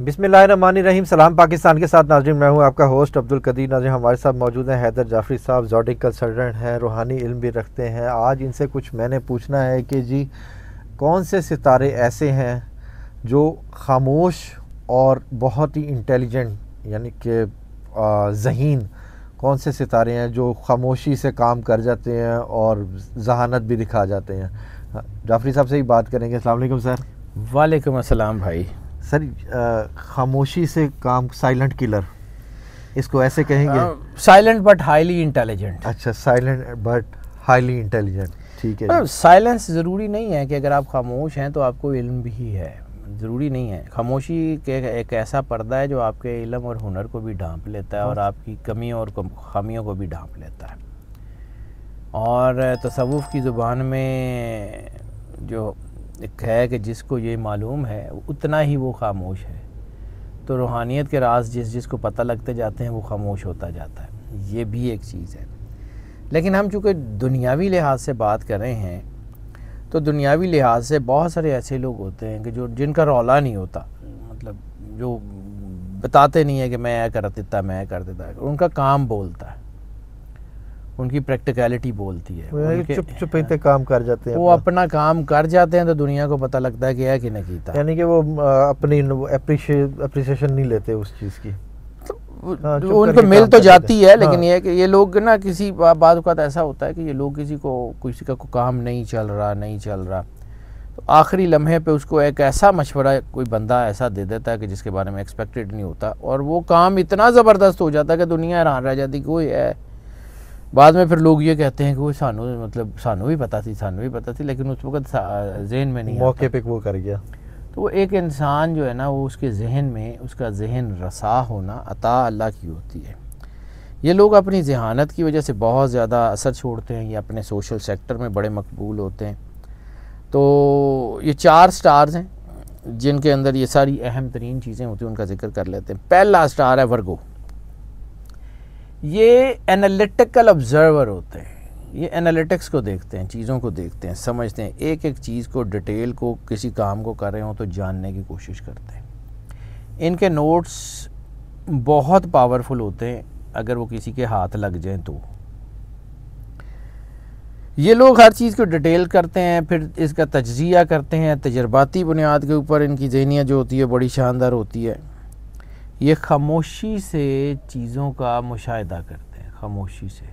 बिसमीम सलाम पाकिस्तान के साथ नाजरन मैं हूँ आपका होस्ट अब्दुल कदीर नाजर हमारे साथ मौजूद हैं हैदर जाफरी साहब जॉडिक कंसल्टेंट हैं रूहानी इल्म भी रखते हैं आज इनसे कुछ मैंने पूछना है कि जी कौन से सितारे ऐसे हैं जो खामोश और बहुत ही इंटेलिजेंट यानी कि जहीन कौन से सितारे हैं जो खामोशी से काम कर जाते हैं और जहानत भी दिखा जाते हैं हाँ, जाफरी साहब से ही बात करेंगे अलैक्म सर वालेकुम अस्सलाम भाई सर खामोशी से काम साइलेंट किलर इसको ऐसे कहेंगे साइलेंट बट हाईली इंटेलिजेंट अच्छा साइलेंट बट हाईली इंटेलिजेंट ठीक है साइलेंस मतलब ज़रूरी नहीं है कि अगर आप खामोश हैं तो आपको इल्म भी है ज़रूरी नहीं है खामोशी के एक ऐसा पर्दा है जो आपके इलम और हुनर को भी ढांप लेता है और हाँ। आपकी कमियों और खामियों को भी ढांप लेता है और तसवुफ़ की ज़ुबान में जो है कि जिसको ये मालूम है उतना ही वो खामोश है तो रूहानियत के राज जिस जिसको पता लगते जाते हैं वो खामोश होता जाता है ये भी एक चीज़ है लेकिन हम चूँकि दुनियावी लिहाज से बात कर रहे हैं तो दुनियावी लिहाज से बहुत सारे ऐसे लोग होते हैं कि जो जिनका रौला नहीं होता मतलब जो बताते नहीं है कि मैं कर देता मैं कर देता उनका काम बोलता है उनकी प्रैक्टिकलिटी बोलती है चुप चुप ही काम कर जाते हैं वो अपना काम कर जाते हैं तो दुनिया को पता लगता है कि है कि नहीं कीता यानी कि वो अपनी अप्रिसिएशन नहीं लेते उस चीज़ की आ, मतलब हाँ, उनको मिल तो जाती है लेकिन हाँ। ये कि ये लोग ना किसी बात का ऐसा होता है कि ये लोग किसी को किसी का को काम नहीं चल रहा नहीं चल रहा तो आखिरी लम्हे पे उसको एक ऐसा मशवरा कोई बंदा ऐसा दे देता है कि जिसके बारे में एक्सपेक्टेड नहीं होता और वो काम इतना ज़बरदस्त हो जाता है कि दुनिया हैरान रह जाती कोई वो है बाद में फिर लोग ये कहते हैं कि वो सानू मतलब सानू भी पता थी सानू भी पता थी लेकिन उस वक्त जहन में नहीं मौके पे वो कर गया तो वो एक इंसान जो है ना वो उसके जहन में उसका जहन रसा होना अता अल्लाह की होती है ये लोग अपनी जहानत की वजह से बहुत ज़्यादा असर छोड़ते हैं ये अपने सोशल सेक्टर में बड़े मकबूल होते हैं तो ये चार स्टार्स हैं जिनके अंदर ये सारी अहम तरीन चीज़ें होती हैं उनका जिक्र कर लेते हैं पहला स्टार है वर्गो ये एनालिटिकल ऑब्जर्वर होते हैं ये एनालिटिक्स को देखते हैं चीज़ों को देखते हैं समझते हैं एक एक चीज़ को डिटेल को किसी काम को कर रहे हों तो जानने की कोशिश करते हैं इनके नोट्स बहुत पावरफुल होते हैं अगर वो किसी के हाथ लग जाएं तो ये लोग हर चीज़ को डिटेल करते हैं फिर इसका तजिया करते हैं तजर्बाती बुनियाद के ऊपर इनकी जहनीत जो होती है बड़ी शानदार होती है ये खामोशी से चीज़ों का मुशाहिदा करते हैं खामोशी से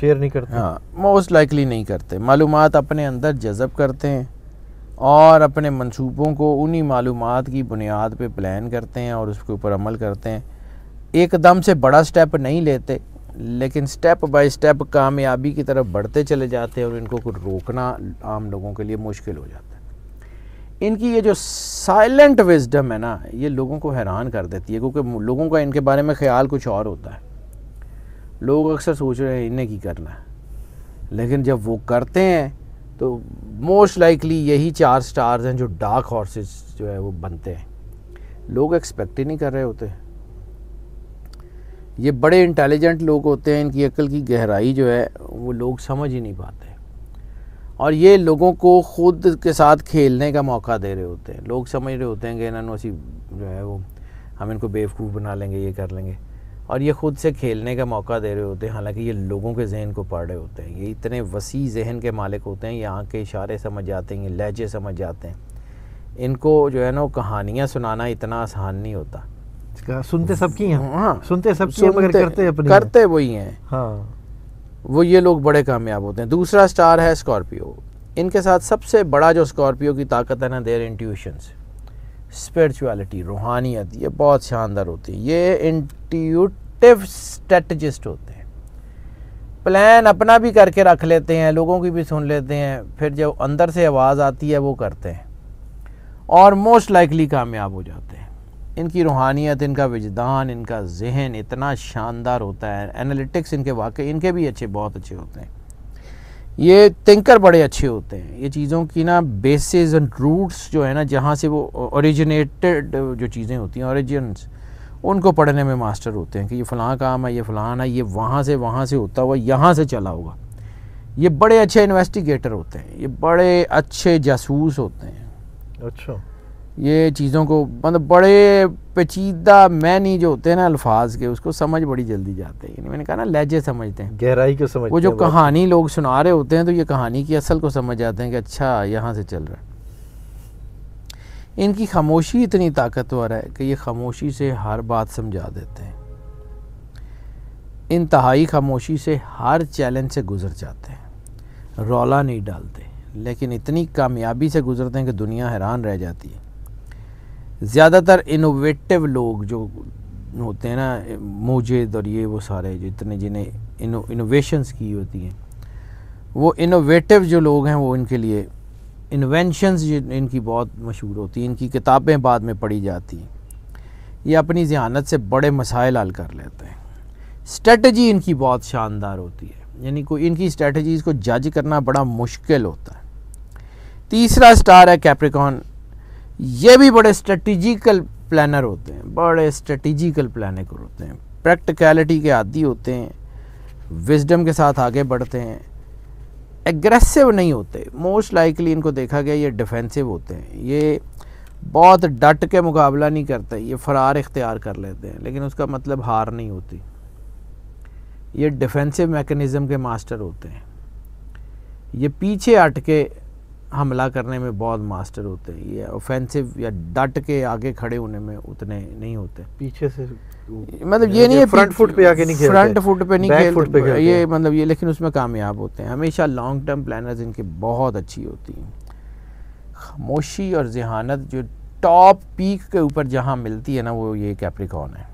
शेयर नहीं करते हाँ मोस्ट लाइकली नहीं करते मालूम अपने अंदर जज़ब करते हैं और अपने मंसूबों को उन्हीं मालूम की बुनियाद पे प्लान करते हैं और उसके ऊपर अमल करते हैं एकदम से बड़ा स्टेप नहीं लेते लेकिन स्टेप बाय स्टेप कामयाबी की तरफ बढ़ते चले जाते हैं और इनको रोकना आम लोगों के लिए मुश्किल हो जाता है इनकी ये जो साइलेंट विजडम है ना ये लोगों को हैरान कर देती है क्योंकि लोगों का इनके बारे में ख्याल कुछ और होता है लोग अक्सर सोच रहे हैं इन्हें की करना है लेकिन जब वो करते हैं तो मोस्ट लाइकली यही चार स्टार्स हैं जो डार्क हॉर्सेस जो है वो बनते हैं लोग एक्सपेक्ट ही नहीं कर रहे होते ये बड़े इंटेलिजेंट लोग होते हैं इनकी अकल की गहराई जो है वो लोग समझ ही नहीं पाते और ये लोगों को खुद के साथ खेलने का मौका दे रहे होते हैं लोग समझ रहे होते हैं कि इन्होंने उसी जो है वो हम इनको बेवकूफ़ बना लेंगे ये कर लेंगे और ये ख़ुद से खेलने का मौका दे रहे होते हैं हालांकि ये लोगों के जहन को पढ़ रहे होते हैं ये इतने वसी जहन के मालिक होते हैं ये आँख के इशारे समझ जाते हैं ये लहजे समझ जाते हैं इनको जो है ना वो कहानियाँ सुनाना इतना आसान नहीं होता सुनते सबकी हैं हाँ सुनते सबकी मगर करते अपने करते वही हैं हाँ वो ये लोग बड़े कामयाब होते हैं दूसरा स्टार है स्कॉर्पियो इनके साथ सबसे बड़ा जो स्कॉर्पियो की ताकत है ना देर इंट्यूशंस स्पिरिचुअलिटी रूहानियत ये बहुत शानदार होती है ये इंट्यूटिव स्ट्रेटजिस्ट होते हैं प्लान अपना भी करके रख लेते हैं लोगों की भी सुन लेते हैं फिर जब अंदर से आवाज़ आती है वो करते हैं और मोस्ट लाइकली कामयाब हो जाते हैं इनकी रूहानियत इनका वजदान इनका जहन इतना शानदार होता है एनालिटिक्स इनके वाकई इनके भी अच्छे बहुत अच्छे होते हैं ये थिंकर बड़े अच्छे होते हैं ये चीज़ों की ना बेसिस एंड रूट्स जो है ना जहाँ से वो ओरिजिनेटेड जो चीज़ें होती हैं ओरिजिनस उनको पढ़ने में मास्टर होते हैं कि ये फ़लाँ काम है ये फ़लाँ है ये वहाँ से वहाँ से होता हुआ यहाँ से चला होगा ये बड़े अच्छे इन्वेस्टिगेटर होते हैं ये बड़े अच्छे जासूस होते हैं अच्छा ये चीज़ों को मतलब बड़े पेचीदा मैनी जो होते हैं ना अल्फाज के उसको समझ बड़ी जल्दी जाते हैं मैंने कहा ना लहजे समझते हैं गहराई को समझ वो जो कहानी लोग सुना रहे होते हैं तो ये कहानी की असल को समझ जाते हैं कि अच्छा यहाँ से चल रहा है इनकी खामोशी इतनी ताकतवर है कि ये खामोशी से हर बात समझा देते हैं इंतहाई खामोशी से हर चैलेंज से गुजर जाते हैं रौला नहीं डालते लेकिन इतनी कामयाबी से गुजरते हैं कि दुनिया हैरान रह जाती है ज़्यादातर इनोवेटिव लोग जो होते हैं ना मोजेद और ये वो सारे जितने जिन्हें इनो इनोवेशंस की होती हैं वो इनोवेटिव जो लोग हैं वो इनके लिए इन्वेंशंस इनकी बहुत मशहूर होती हैं इनकी किताबें बाद में पढ़ी जाती हैं ये अपनी जहानत से बड़े मसाइल हल कर लेते हैं स्ट्रेटजी इनकी बहुत शानदार होती है यानी कोई इनकी स्ट्रेटजीज़ को जज करना बड़ा मुश्किल होता है तीसरा स्टार है कैप्रिकॉन ये भी बड़े स्ट्रेटिजिकल प्लानर होते हैं बड़े स्ट्रेटिजिकल प्लानर होते हैं प्रैक्टिकलिटी के आदि होते हैं विजडम के साथ आगे बढ़ते हैं एग्रेसिव नहीं होते मोस्ट लाइकली इनको देखा गया ये डिफेंसिव होते हैं ये बहुत डट के मुकाबला नहीं करते ये फ़रार इख्तियार कर लेते हैं लेकिन उसका मतलब हार नहीं होती ये डिफेंसिव मेकनिज़म के मास्टर होते हैं ये पीछे के हमला करने में बहुत मास्टर होते हैं ये ऑफेंसिव या डट के आगे खड़े होने में उतने नहीं होते पीछे से मतलब, मतलब ये नहीं है फ्रंट फुट पे आके नहीं खेलते फ्रंट फुट पे नहीं खेल खेलते ये मतलब ये लेकिन उसमें कामयाब होते हैं हमेशा लॉन्ग टर्म प्लानर्स इनके बहुत अच्छी होती हैं खामोशी और जहानत जो टॉप पीक के ऊपर जहाँ मिलती है ना वो ये कैप्रिकॉन है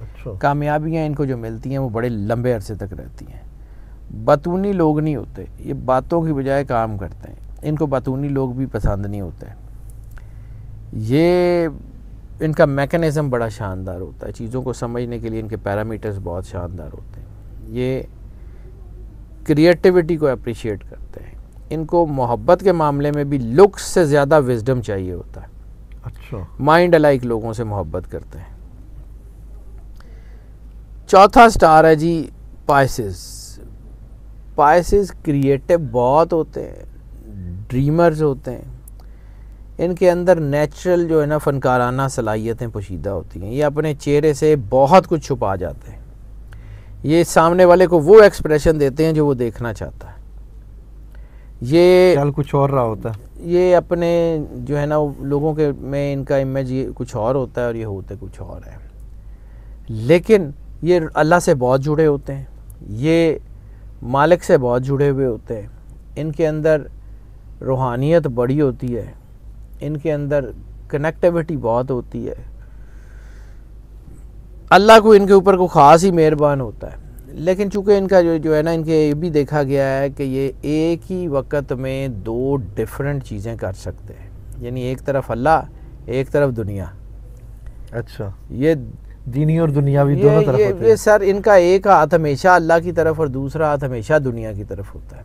अच्छा। कामयाबियाँ इनको जो मिलती हैं वो बड़े लंबे अरसे तक रहती हैं बतूनी लोग नहीं होते ये बातों की बजाय काम करते हैं इनको बतूनी लोग भी पसंद नहीं होते ये इनका मैकेनिज़म बड़ा शानदार होता है चीज़ों को समझने के लिए इनके पैरामीटर्स बहुत शानदार होते हैं ये क्रिएटिविटी को अप्रिशिएट करते हैं इनको मोहब्बत के मामले में भी लुक्स से ज़्यादा विजडम चाहिए होता है अच्छा माइंड अलाइक लोगों से मोहब्बत करते हैं चौथा स्टार है जी पाइसिस पाइसिस क्रिएटिव बहुत होते हैं ड्रीमर्स होते हैं इनके अंदर नेचुरल जो है ना फ़नकाराना सलाहियतें पोशीदा होती हैं ये अपने चेहरे से बहुत कुछ छुपा जाते हैं ये सामने वाले को वो एक्सप्रेशन देते हैं जो वो देखना चाहता है ये कुछ और रहा होता है ये अपने जो है ना लोगों के में इनका इमेज ये कुछ और होता है और ये होते कुछ और है लेकिन ये अल्लाह से बहुत जुड़े होते हैं ये मालिक से बहुत जुड़े हुए होते हैं इनके अंदर रूहानियत बड़ी होती है इनके अंदर कनेक्टिविटी बहुत होती है अल्लाह को इनके ऊपर को ख़ास ही मेहरबान होता है लेकिन चूंकि इनका जो जो है ना इनके ये भी देखा गया है कि ये एक ही वक्त में दो डिफरेंट चीज़ें कर सकते हैं यानी एक तरफ अल्लाह एक तरफ दुनिया अच्छा ये दीनी और भी दोनों तरफ ये, होते ये हैं। सर इनका एक हाथ हमेशा अल्लाह की तरफ और दूसरा हाथ हमेशा दुनिया की तरफ होता है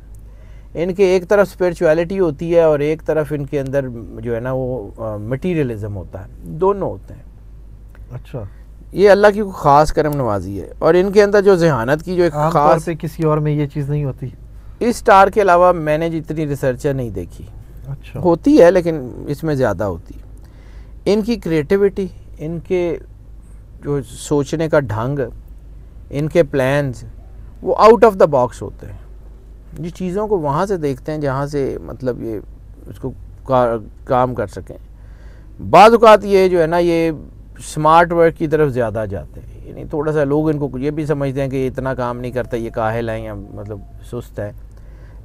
इनके एक तरफ स्पिरिचुअलिटी होती है और एक तरफ इनके अंदर जो है ना वो मटीरियलिज्म होता है दोनों होते हैं अच्छा ये अल्लाह की ख़ास करम नवाजी है और इनके अंदर जो जहानत की जो एक ख़ास से किसी और में ये चीज़ नहीं होती इस स्टार के अलावा मैंने जितनी रिसर्चर नहीं देखी अच्छा होती है लेकिन इसमें ज़्यादा होती है इनकी क्रिएटिविटी इनके जो सोचने का ढंग इनके प्लान्स वो आउट ऑफ द बॉक्स होते हैं जिस चीज़ों को वहाँ से देखते हैं जहाँ से मतलब ये उसको का, काम कर सकें बाज़ात ये जो है ना ये स्मार्ट वर्क की तरफ ज़्यादा जाते हैं यानी थोड़ा सा लोग इनको ये भी समझते हैं कि ये इतना काम नहीं करता ये काहिल हैं या मतलब सुस्त है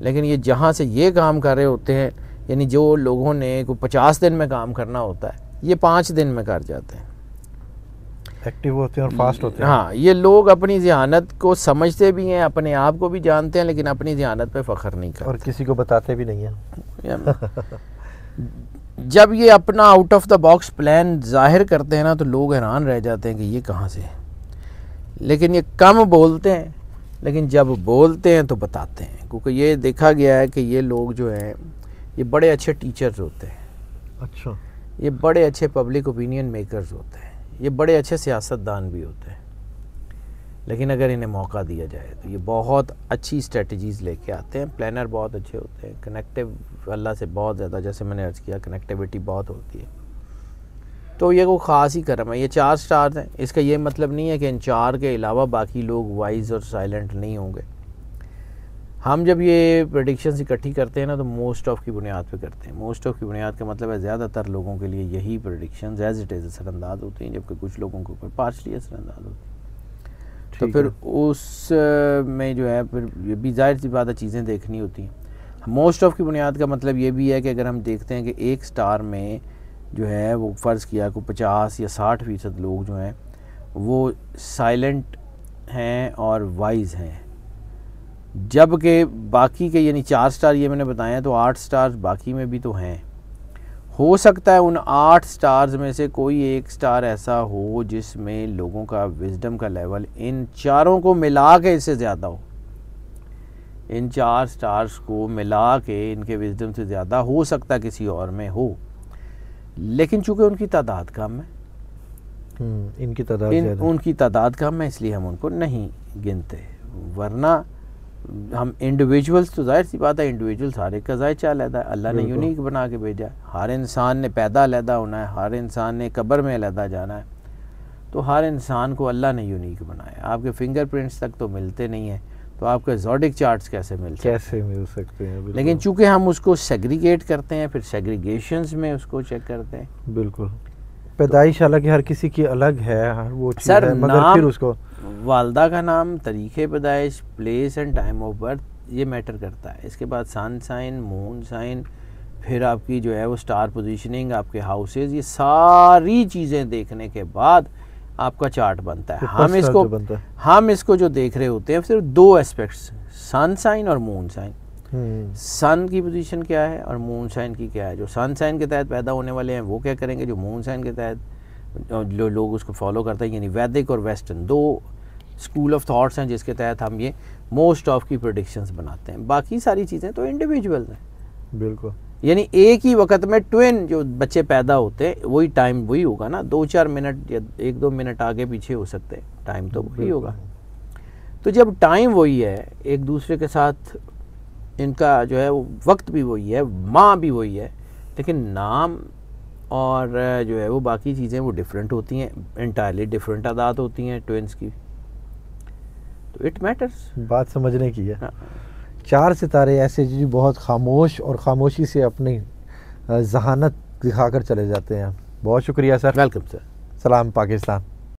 लेकिन ये जहाँ से ये काम कर रहे होते हैं यानी जो लोगों ने को पचास दिन में काम करना होता है ये पाँच दिन में कर जाते हैं एक्टिव होते हैं और फास्ट होते हैं हाँ ये लोग अपनी जहानत को समझते भी हैं अपने आप को भी जानते हैं लेकिन अपनी जहानत पे फ़ख्र नहीं करते और किसी को बताते भी नहीं हैं जब ये अपना out of the box plan जाहिर करते हैं ना तो लोग हैरान रह जाते हैं कि ये कहाँ से है लेकिन ये कम बोलते हैं लेकिन जब बोलते हैं तो बताते हैं क्योंकि ये देखा गया है कि ये लोग जो हैं ये बड़े अच्छे टीचर्स होते हैं अच्छा ये बड़े अच्छे पब्लिक ओपिनियन मेकर्स होते हैं ये बड़े अच्छे सियासतदान भी होते हैं लेकिन अगर इन्हें मौका दिया जाए तो ये बहुत अच्छी स्ट्रेटजीज़ लेके आते हैं प्लानर बहुत अच्छे होते हैं कनेक्टिव अल्लाह से बहुत ज़्यादा जैसे मैंने अर्ज़ किया कनेक्टिविटी बहुत होती है तो ये वो ख़ास ही करम है ये चार स्टार्स हैं इसका ये मतलब नहीं है कि इन चार के अलावा बाकी लोग वाइज और साइलेंट नहीं होंगे हम जब ये प्रडिक्शन इकट्ठी करते हैं ना तो मोस्ट ऑफ की बुनियाद पे करते हैं मोस्ट ऑफ की बुनियाद का मतलब है ज़्यादातर लोगों के लिए यही प्रडिक्शन एज इट इज़ असरअंदाज होती हैं जबकि कुछ लोगों के ऊपर पार्शली असरअंदाज होती हैं तो फिर उस में जो है फिर ये भी जाहिर सी बात है चीज़ें देखनी होती हैं मोस्ट ऑफ की बुनियाद का मतलब ये भी है कि अगर हम देखते हैं कि एक स्टार में जो है वो फ़र्ज़ किया को पचास या साठ फ़ीसद लोग जो हैं वो साइलेंट हैं और वाइज हैं जबकि बाकी के यानी चार स्टार ये मैंने बताया तो आठ स्टार बाकी में भी तो हैं हो सकता है उन आठ स्टार्स में से कोई एक स्टार ऐसा हो जिसमें लोगों का विजडम का लेवल इन चारों को मिला के इससे ज़्यादा हो इन चार स्टार्स को मिला के इनके विजडम से ज़्यादा हो सकता है किसी और में हो लेकिन चूंकि उनकी तादाद कम है हम्म, इनकी तादाद इन, उनकी तादाद कम है इसलिए हम उनको नहीं गिनते वरना हम इंडिविजुअल्स तो जाहिर सी बात है इंडिविजुअल हर एक का जायचा अलहदा है अल्लाह ने यूनिक बना के भेजा हर इंसान ने पैदा लैदा होना है हर इंसान ने कब्र में लैदा जाना है तो हर इंसान को अल्लाह ने यूनिक बनाया आपके फिंगरप्रिंट्स तक तो मिलते नहीं हैं तो आपके जोडिक चार्ट्स कैसे मिलते कैसे मिल सकते हैं लेकिन चूंकि हम उसको सेग्रीगेट करते हैं फिर सेग्रीगेशन में उसको चेक करते हैं बिल्कुल पैदाइश हालांकि हर किसी की अलग है वो सर है, मगर फिर उसको वालदा का नाम तरीक़ पैदाइश place and time of birth ये मैटर करता है इसके बाद सन साइन मून साइन फिर आपकी जो है वो स्टार पोजीशनिंग आपके हाउसेज ये सारी चीज़ें देखने के बाद आपका चार्ट बनता है हम इसको बनता है। हम इसको जो देख रहे होते हैं सिर्फ दो एस्पेक्ट्स सन साइन और मून साइन सन की पोजीशन क्या है और मून साइन की क्या है जो सन साइन के तहत पैदा होने वाले हैं वो क्या करेंगे जो मून साइन के तहत जो लोग उसको फॉलो करते हैं यानी वैदिक और वेस्टर्न दो स्कूल ऑफ थाट्स हैं जिसके तहत हम ये मोस्ट ऑफ की प्रोडिक्शंस बनाते हैं बाकी सारी चीज़ें तो इंडिविजुअल हैं बिल्कुल यानी एक ही वक्त में ट्विन जो बच्चे पैदा होते हैं वही टाइम वही होगा ना दो चार मिनट या एक दो मिनट आगे पीछे हो सकते हैं टाइम तो वही होगा तो जब टाइम वही है एक दूसरे के साथ इनका जो है वो वक्त भी वही है माँ भी वही है लेकिन नाम और जो है वो बाकी चीज़ें वो डिफरेंट होती हैं इंटायरली डिफरेंट आदात होती हैं ट्विंस की तो इट मैटर्स बात समझने की है हाँ। चार सितारे ऐसे जो बहुत खामोश और खामोशी से अपनी जहानत दिखाकर चले जाते हैं बहुत शुक्रिया सर वेलकम सर सलाम पाकिस्तान